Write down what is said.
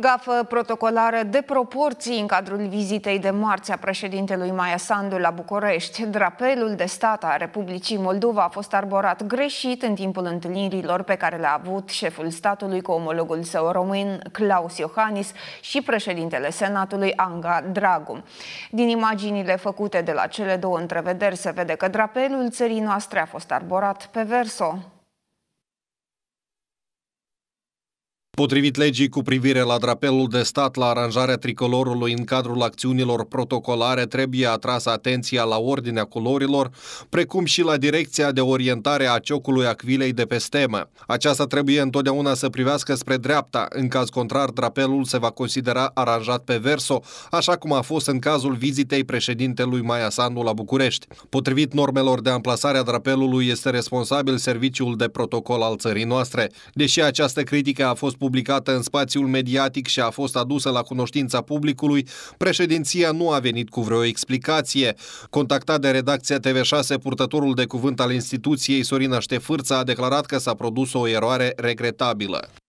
Gafă protocolară de proporții în cadrul vizitei de marți a președintelui Maia Sandu la București. Drapelul de stat a Republicii Moldova a fost arborat greșit în timpul întâlnirilor pe care le-a avut șeful statului cu omologul său român Claus Iohannis și președintele Senatului Anga Dragu. Din imaginile făcute de la cele două întrevederi se vede că drapelul țării noastre a fost arborat pe verso. Potrivit legii cu privire la drapelul de stat la aranjarea tricolorului în cadrul acțiunilor protocolare, trebuie atras atenția la ordinea culorilor, precum și la direcția de orientare a ciocului acvilei de pe stemă. Aceasta trebuie întotdeauna să privească spre dreapta, în caz contrar drapelul se va considera aranjat pe verso, așa cum a fost în cazul vizitei președintelui Maia Sandu la București. Potrivit normelor de amplasare a drapelului este responsabil serviciul de protocol al țării noastre. Deși această critică a fost publicată în spațiul mediatic și a fost adusă la cunoștința publicului, președinția nu a venit cu vreo explicație. Contactat de redacția TV6, purtătorul de cuvânt al instituției Sorina Ștefârța a declarat că s-a produs o eroare regretabilă.